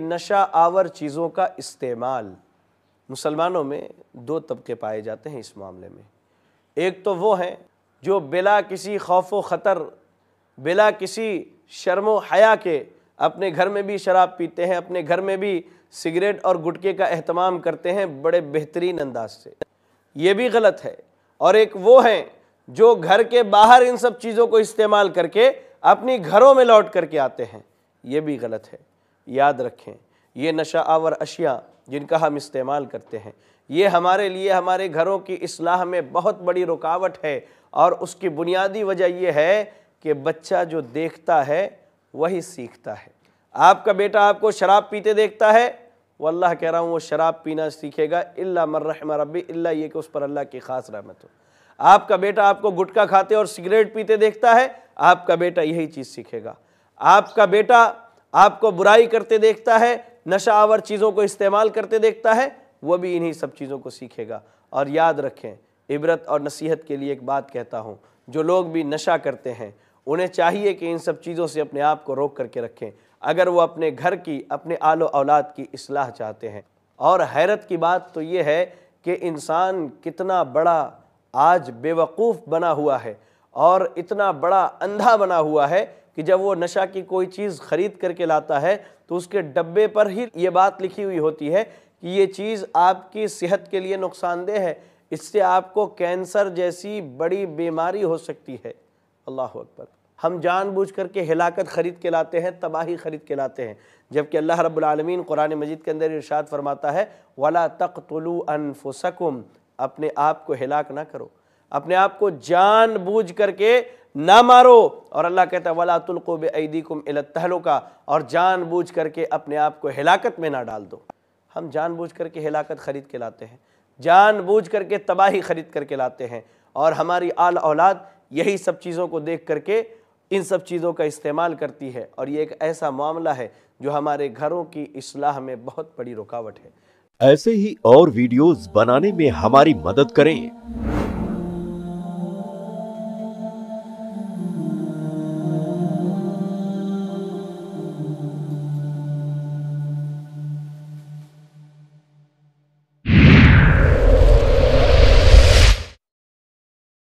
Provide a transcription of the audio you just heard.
नशा आवर चीज़ों का इस्तेमाल मुसलमानों में दो तबके पाए जाते हैं इस मामले में एक तो वो हैं जो बिला किसी खौफ व ख़तर बिला किसी शर्म हया के अपने घर में भी शराब पीते हैं अपने घर में भी सिगरेट और गुटके का अहतमाम करते हैं बड़े बेहतरीन अंदाज से ये भी गलत है और एक वो हैं जो घर के बाहर इन सब चीज़ों को इस्तेमाल करके अपनी घरों में लौट करके आते हैं ये भी गलत है याद रखें ये नशा आवर अशिया जिनका हम इस्तेमाल करते हैं ये हमारे लिए हमारे घरों की असलाह में बहुत बड़ी रुकावट है और उसकी बुनियादी वजह यह है कि बच्चा जो देखता है वही सीखता है आपका बेटा आपको शराब पीते देखता है वो अल्लाह कह रहा हूँ वो शराब पीना सीखेगा इल्ला मर्रहम रबी इल्ला ये कि उस पर अल्लाह की ख़ास रहमत हो आपका बेटा आपको गुटखा खाते और सिगरेट पीते देखता है आपका बेटा यही चीज़ सीखेगा आपका बेटा आपको बुराई करते देखता है नशावर चीज़ों को इस्तेमाल करते देखता है वह भी इन्हीं सब चीज़ों को सीखेगा और याद रखें इबरत और नसीहत के लिए एक बात कहता हूँ जो लोग भी नशा करते हैं उन्हें चाहिए कि इन सब चीज़ों से अपने आप को रोक करके रखें अगर वो अपने घर की अपने आलो औलाद की असलाह चाहते हैं और हैरत की बात तो ये है कि इंसान कितना बड़ा आज बेवकूफ़ बना हुआ है और इतना बड़ा अंधा बना हुआ है कि जब वो नशा की कोई चीज़ ख़रीद करके लाता है तो उसके डब्बे पर ही ये बात लिखी हुई होती है कि ये चीज़ आपकी सेहत के लिए नुकसानदेह है इससे आपको कैंसर जैसी बड़ी बीमारी हो सकती है अल्लाह अकबर हम बूझ करके हिलाकत ख़रीद के लाते हैं तबाही ख़रीद के लाते हैं जबकि अल्लाह रबालमीन कुरान मजीद के अंदर इरशाद फरमाता है वाला तख्तलु अनफुसकुम अपने आप को हिलाक ना करो अपने आप को जान बूझ करके ना मारो और अल्लाह कहता है वला तुल्को बेदीकुम का और जानबूझ करके अपने आप को हिलाकत में ना डाल दो हम जानबूझ करके हिलाकत ख़रीद के लाते हैं जानबूझ करके तबाही ख़रीद करके लाते हैं और हमारी आल औलाद यही सब चीज़ों को देख करके इन सब चीज़ों का इस्तेमाल करती है और ये एक ऐसा मामला है जो हमारे घरों की असलाह में बहुत बड़ी रुकावट है ऐसे ही और वीडियोस बनाने में हमारी मदद करें